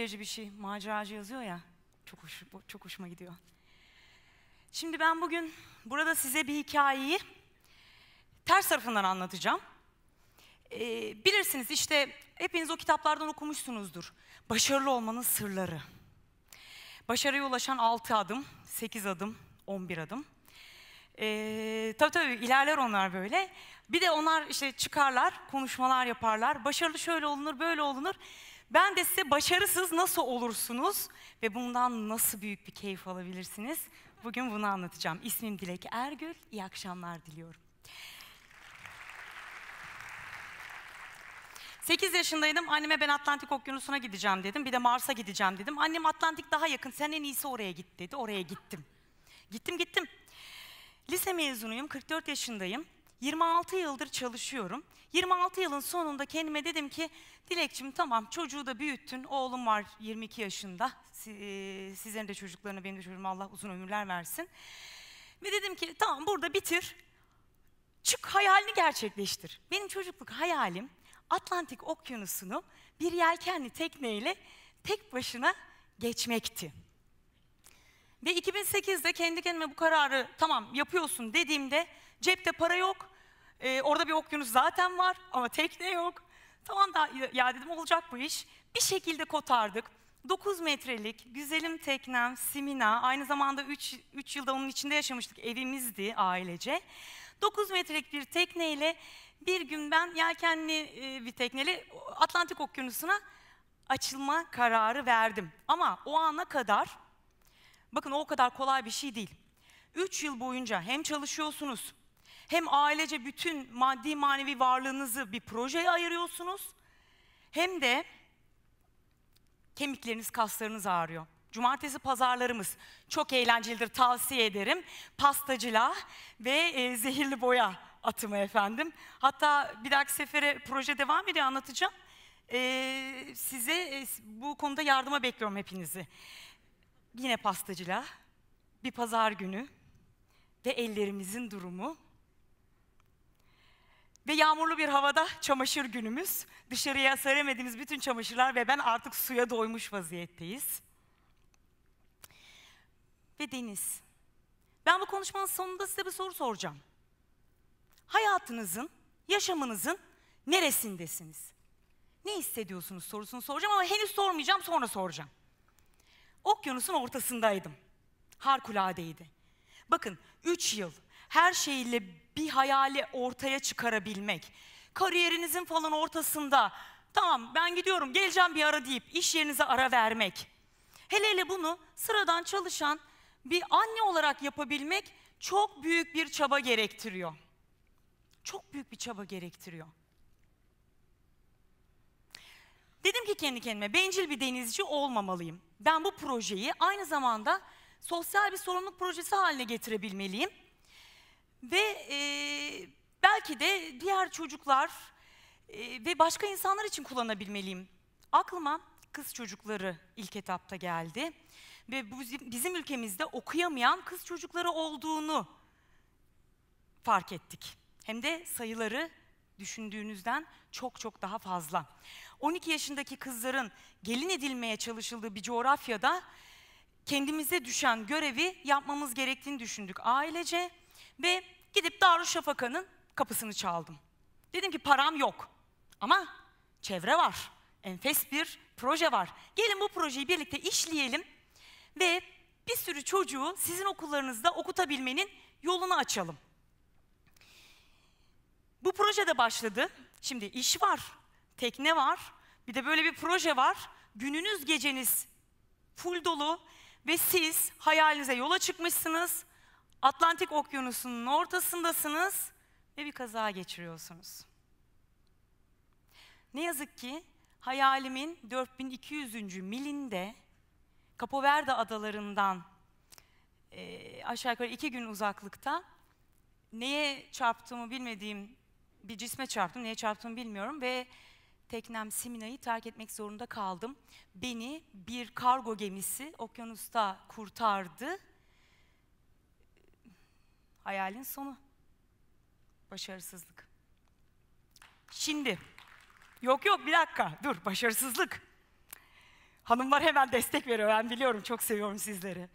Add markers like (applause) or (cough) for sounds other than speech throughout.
verici bir şey. Maceracı yazıyor ya. Çok, hoş, çok hoşuma gidiyor. Şimdi ben bugün burada size bir hikayeyi ters tarafından anlatacağım. Ee, bilirsiniz işte hepiniz o kitaplardan okumuşsunuzdur. Başarılı olmanın sırları. Başarıya ulaşan 6 adım, 8 adım, 11 adım. Ee, tabii tabii ilerler onlar böyle. Bir de onlar işte çıkarlar, konuşmalar yaparlar. Başarılı şöyle olunur, böyle olunur. Ben de size başarısız nasıl olursunuz ve bundan nasıl büyük bir keyif alabilirsiniz? Bugün bunu anlatacağım. İsmim Dilek Ergül. İyi akşamlar diliyorum. 8 yaşındaydım. Anneme ben Atlantik Okyanusu'na gideceğim dedim. Bir de Mars'a gideceğim dedim. Annem Atlantik daha yakın. Sen en iyisi oraya git dedi. Oraya gittim. Gittim gittim. Lise mezunuyum. 44 yaşındayım. 26 yıldır çalışıyorum. 26 yılın sonunda kendime dedim ki Dilekçim tamam çocuğu da büyüttün. Oğlum var 22 yaşında. E, sizlerin de çocuklarını benim de çocuğum Allah uzun ömürler versin. Ve dedim ki tamam burada bitir. Çık hayalini gerçekleştir. Benim çocukluk hayalim Atlantik Okyanusu'nu bir yelkenli tekneyle tek başına geçmekti. Ve 2008'de kendi kendime bu kararı tamam yapıyorsun dediğimde cepte para yok, ee, orada bir okyanus zaten var ama tekne yok. Tamam da ya dedim olacak bu iş. Bir şekilde kotardık. 9 metrelik güzelim teknem Simina, aynı zamanda 3, 3 yılda onun içinde yaşamıştık, evimizdi ailece. 9 metrelik bir tekneyle bir gün ben yelkenli e, bir tekneyle Atlantik Okyanusu'na açılma kararı verdim. Ama o ana kadar, bakın o kadar kolay bir şey değil. 3 yıl boyunca hem çalışıyorsunuz, hem ailece bütün maddi manevi varlığınızı bir projeye ayırıyorsunuz. Hem de kemikleriniz, kaslarınız ağrıyor. Cumartesi pazarlarımız çok eğlencelidir tavsiye ederim. Pastacıla ve e, zehirli boya atımı efendim. Hatta bir dahaki sefere proje devam ediyor anlatacağım. E, size e, bu konuda yardıma bekliyorum hepinizi. Yine pastacıla, bir pazar günü ve ellerimizin durumu ve yağmurlu bir havada çamaşır günümüz. Dışarıya seremediğimiz bütün çamaşırlar ve ben artık suya doymuş vaziyetteyiz. Ve deniz. Ben bu konuşmanın sonunda size bir soru soracağım. Hayatınızın, yaşamınızın neresindesiniz? Ne hissediyorsunuz sorusunu soracağım ama henüz sormayacağım, sonra soracağım. Okyanusun ortasındaydım. Harikuladeydi. Bakın, üç yıl her şeyle bir hayali ortaya çıkarabilmek. Kariyerinizin falan ortasında tamam ben gidiyorum geleceğim bir ara deyip iş yerinize ara vermek. Hele hele bunu sıradan çalışan bir anne olarak yapabilmek çok büyük bir çaba gerektiriyor. Çok büyük bir çaba gerektiriyor. Dedim ki kendi kendime bencil bir denizci olmamalıyım. Ben bu projeyi aynı zamanda sosyal bir sorumluluk projesi haline getirebilmeliyim. Ve e, belki de diğer çocuklar e, ve başka insanlar için kullanabilmeliyim. Aklıma kız çocukları ilk etapta geldi. Ve bu bizim ülkemizde okuyamayan kız çocukları olduğunu fark ettik. Hem de sayıları düşündüğünüzden çok çok daha fazla. 12 yaşındaki kızların gelin edilmeye çalışıldığı bir coğrafyada kendimize düşen görevi yapmamız gerektiğini düşündük ailece ve gidip Darüşşafaka'nın kapısını çaldım. Dedim ki param yok ama çevre var. Enfes bir proje var. Gelin bu projeyi birlikte işleyelim ve bir sürü çocuğu sizin okullarınızda okutabilmenin yolunu açalım. Bu proje de başladı. Şimdi iş var, tekne var, bir de böyle bir proje var. Gününüz geceniz full dolu ve siz hayalinize yola çıkmışsınız Atlantik Okyanusu'nun ortasındasınız ve bir kaza geçiriyorsunuz. Ne yazık ki hayalimin 4200. milinde Capo Verde adalarından e, aşağı yukarı iki gün uzaklıkta neye çarptığımı bilmediğim bir cisme çarptım, neye çarptığımı bilmiyorum ve teknem Simina'yı terk etmek zorunda kaldım. Beni bir kargo gemisi okyanusta kurtardı Hayalin sonu. Başarısızlık. Şimdi. Yok yok bir dakika. Dur başarısızlık. Hanımlar hemen destek veriyor. Ben biliyorum çok seviyorum sizleri.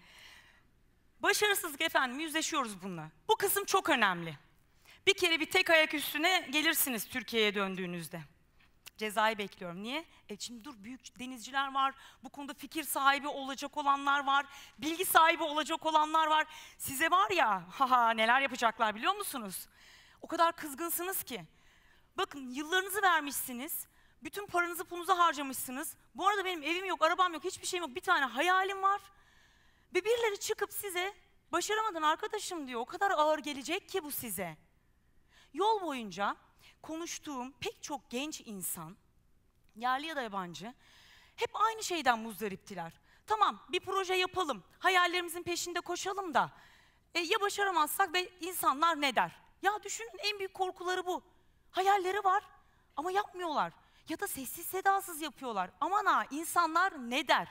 Başarısızlık efendim yüzleşiyoruz bununla. Bu kısım çok önemli. Bir kere bir tek ayak üstüne gelirsiniz Türkiye'ye döndüğünüzde. Cezayı bekliyorum. Niye? E şimdi dur büyük denizciler var. Bu konuda fikir sahibi olacak olanlar var. Bilgi sahibi olacak olanlar var. Size var ya haha (laughs) neler yapacaklar biliyor musunuz? O kadar kızgınsınız ki. Bakın yıllarınızı vermişsiniz. Bütün paranızı pulunuzu harcamışsınız. Bu arada benim evim yok, arabam yok, hiçbir şeyim yok. Bir tane hayalim var. Ve birileri çıkıp size başaramadın arkadaşım diyor. O kadar ağır gelecek ki bu size. Yol boyunca konuştuğum pek çok genç insan, yerli ya da yabancı, hep aynı şeyden muzdariptiler. Tamam bir proje yapalım, hayallerimizin peşinde koşalım da e, ya başaramazsak ve insanlar ne der? Ya düşünün en büyük korkuları bu. Hayalleri var ama yapmıyorlar. Ya da sessiz sedasız yapıyorlar. Aman ha insanlar ne der?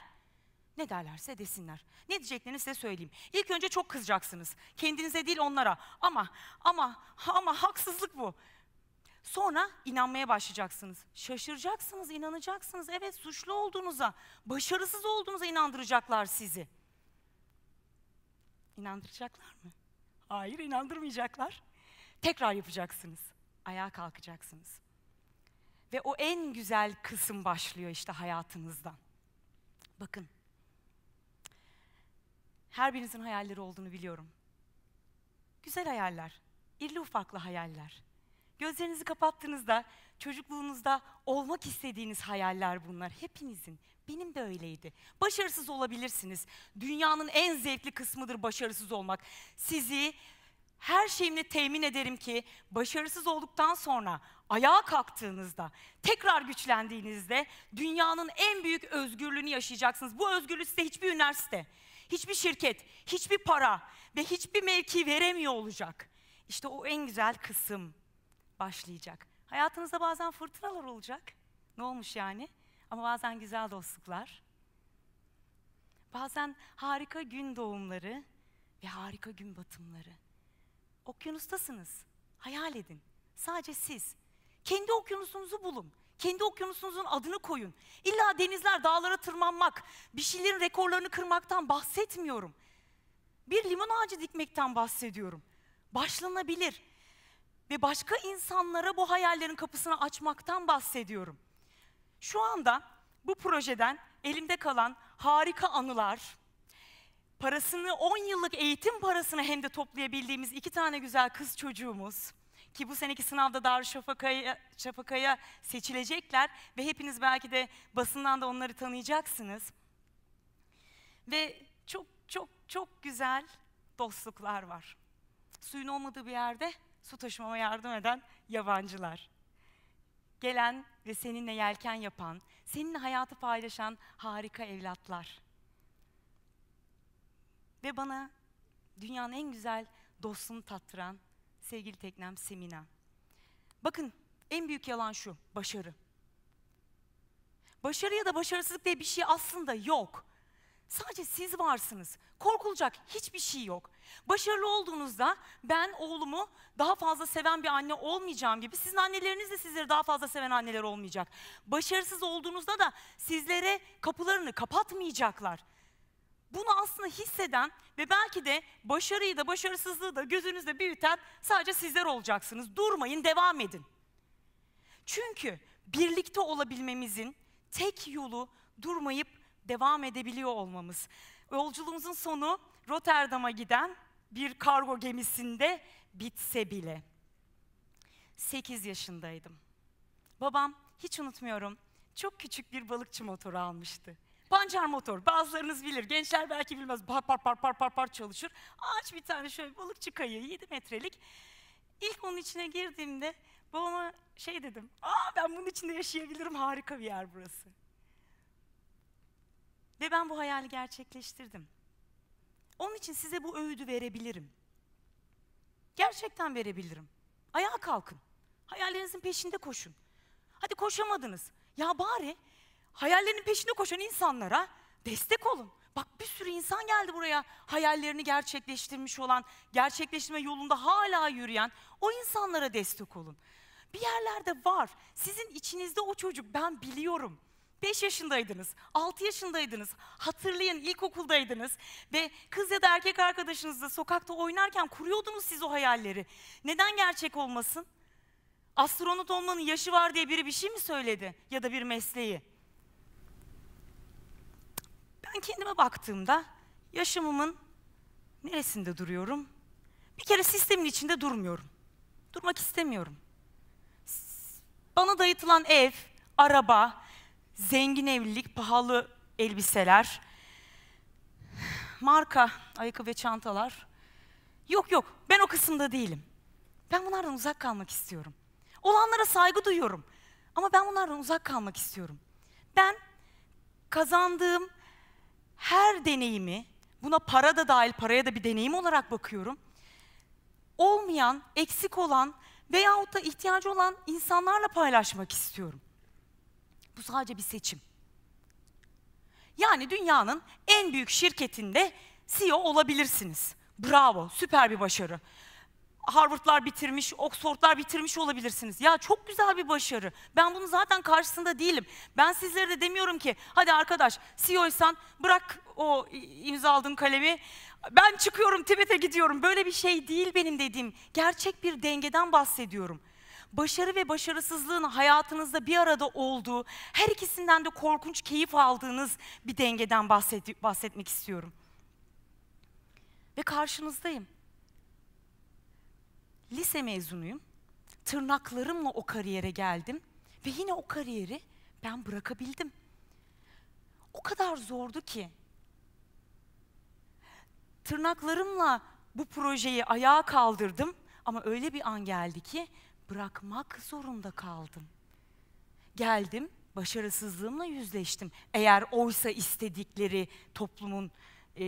Ne derlerse desinler. Ne diyeceklerini size söyleyeyim. İlk önce çok kızacaksınız. Kendinize değil onlara. Ama, ama, ama haksızlık bu. Sonra inanmaya başlayacaksınız. Şaşıracaksınız, inanacaksınız. Evet suçlu olduğunuza, başarısız olduğunuza inandıracaklar sizi. İnandıracaklar mı? Hayır inandırmayacaklar. Tekrar yapacaksınız. Ayağa kalkacaksınız. Ve o en güzel kısım başlıyor işte hayatınızdan. Bakın. Her birinizin hayalleri olduğunu biliyorum. Güzel hayaller, irli ufaklı hayaller. Gözlerinizi kapattığınızda çocukluğunuzda olmak istediğiniz hayaller bunlar. Hepinizin. Benim de öyleydi. Başarısız olabilirsiniz. Dünyanın en zevkli kısmıdır başarısız olmak. Sizi her şeyimle temin ederim ki başarısız olduktan sonra ayağa kalktığınızda, tekrar güçlendiğinizde dünyanın en büyük özgürlüğünü yaşayacaksınız. Bu özgürlüğü size hiçbir üniversite, hiçbir şirket, hiçbir para ve hiçbir mevki veremiyor olacak. İşte o en güzel kısım başlayacak. Hayatınızda bazen fırtınalar olacak. Ne olmuş yani? Ama bazen güzel dostluklar. Bazen harika gün doğumları ve harika gün batımları. Okyanustasınız. Hayal edin. Sadece siz. Kendi okyanusunuzu bulun. Kendi okyanusunuzun adını koyun. İlla denizler, dağlara tırmanmak, bir şeylerin rekorlarını kırmaktan bahsetmiyorum. Bir limon ağacı dikmekten bahsediyorum. Başlanabilir ve başka insanlara bu hayallerin kapısını açmaktan bahsediyorum. Şu anda bu projeden elimde kalan harika anılar, parasını 10 yıllık eğitim parasını hem de toplayabildiğimiz iki tane güzel kız çocuğumuz ki bu seneki sınavda Darüşşafaka'ya Şafaka'ya seçilecekler ve hepiniz belki de basından da onları tanıyacaksınız. Ve çok çok çok güzel dostluklar var. Suyun olmadığı bir yerde su taşımama yardım eden yabancılar. Gelen ve seninle yelken yapan, seninle hayatı paylaşan harika evlatlar. Ve bana dünyanın en güzel dostunu tattıran sevgili teknem Semina. Bakın en büyük yalan şu, başarı. Başarı ya da başarısızlık diye bir şey aslında yok. Sadece siz varsınız. Korkulacak hiçbir şey yok. Başarılı olduğunuzda ben oğlumu daha fazla seven bir anne olmayacağım gibi sizin anneleriniz de sizleri daha fazla seven anneler olmayacak. Başarısız olduğunuzda da sizlere kapılarını kapatmayacaklar. Bunu aslında hisseden ve belki de başarıyı da başarısızlığı da gözünüzde büyüten sadece sizler olacaksınız. Durmayın, devam edin. Çünkü birlikte olabilmemizin tek yolu durmayıp devam edebiliyor olmamız. Yolculuğumuzun sonu Rotterdam'a giden bir kargo gemisinde bitse bile. 8 yaşındaydım. Babam hiç unutmuyorum çok küçük bir balıkçı motoru almıştı. Pancar motor bazılarınız bilir gençler belki bilmez par par par par par par çalışır. Ağaç bir tane şöyle balıkçı kayığı 7 metrelik. İlk onun içine girdiğimde babama şey dedim. Aa ben bunun içinde yaşayabilirim harika bir yer burası. Ve ben bu hayali gerçekleştirdim. Onun için size bu öğüdü verebilirim. Gerçekten verebilirim. Ayağa kalkın. Hayallerinizin peşinde koşun. Hadi koşamadınız. Ya bari hayallerinin peşinde koşan insanlara destek olun. Bak bir sürü insan geldi buraya hayallerini gerçekleştirmiş olan, gerçekleştirme yolunda hala yürüyen o insanlara destek olun. Bir yerlerde var. Sizin içinizde o çocuk ben biliyorum. 5 yaşındaydınız, 6 yaşındaydınız, hatırlayın ilkokuldaydınız ve kız ya da erkek arkadaşınızla sokakta oynarken kuruyordunuz siz o hayalleri. Neden gerçek olmasın? Astronot olmanın yaşı var diye biri bir şey mi söyledi ya da bir mesleği? Ben kendime baktığımda yaşamımın neresinde duruyorum? Bir kere sistemin içinde durmuyorum. Durmak istemiyorum. Bana dayatılan ev, araba, Zengin evlilik, pahalı elbiseler, marka ayakkabı ve çantalar. Yok yok ben o kısımda değilim. Ben bunlardan uzak kalmak istiyorum. Olanlara saygı duyuyorum. Ama ben bunlardan uzak kalmak istiyorum. Ben kazandığım her deneyimi, buna para da dahil, paraya da bir deneyim olarak bakıyorum. Olmayan, eksik olan veyahut da ihtiyacı olan insanlarla paylaşmak istiyorum. Bu sadece bir seçim. Yani dünyanın en büyük şirketinde CEO olabilirsiniz. Bravo, süper bir başarı. Harvard'lar bitirmiş, Oxford'lar bitirmiş olabilirsiniz. Ya çok güzel bir başarı. Ben bunu zaten karşısında değilim. Ben sizlere de demiyorum ki hadi arkadaş CEO'ysan bırak o imza aldığın kalemi. Ben çıkıyorum Tibet'e gidiyorum. Böyle bir şey değil benim dediğim. Gerçek bir dengeden bahsediyorum başarı ve başarısızlığın hayatınızda bir arada olduğu, her ikisinden de korkunç keyif aldığınız bir dengeden bahset bahsetmek istiyorum. Ve karşınızdayım. Lise mezunuyum. Tırnaklarımla o kariyere geldim ve yine o kariyeri ben bırakabildim. O kadar zordu ki tırnaklarımla bu projeyi ayağa kaldırdım ama öyle bir an geldi ki bırakmak zorunda kaldım. Geldim, başarısızlığımla yüzleştim. Eğer oysa istedikleri toplumun e,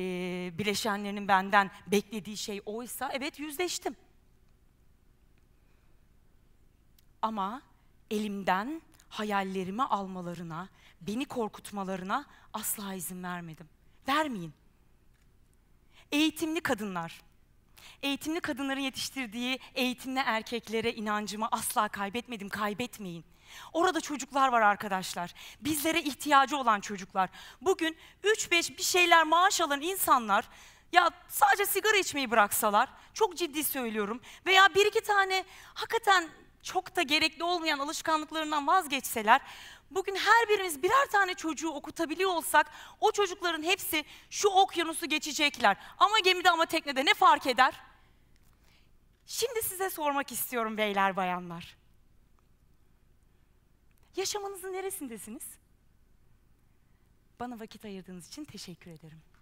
bileşenlerinin benden beklediği şey oysa evet yüzleştim. Ama elimden hayallerimi almalarına, beni korkutmalarına asla izin vermedim. Vermeyin. Eğitimli kadınlar, Eğitimli kadınların yetiştirdiği eğitimli erkeklere inancımı asla kaybetmedim, kaybetmeyin. Orada çocuklar var arkadaşlar. Bizlere ihtiyacı olan çocuklar. Bugün 3-5 bir şeyler maaş alan insanlar ya sadece sigara içmeyi bıraksalar, çok ciddi söylüyorum. Veya bir iki tane hakikaten çok da gerekli olmayan alışkanlıklarından vazgeçseler Bugün her birimiz birer tane çocuğu okutabiliyor olsak o çocukların hepsi şu okyanusu geçecekler. Ama gemide ama teknede ne fark eder? Şimdi size sormak istiyorum beyler bayanlar. Yaşamınızın neresindesiniz? Bana vakit ayırdığınız için teşekkür ederim.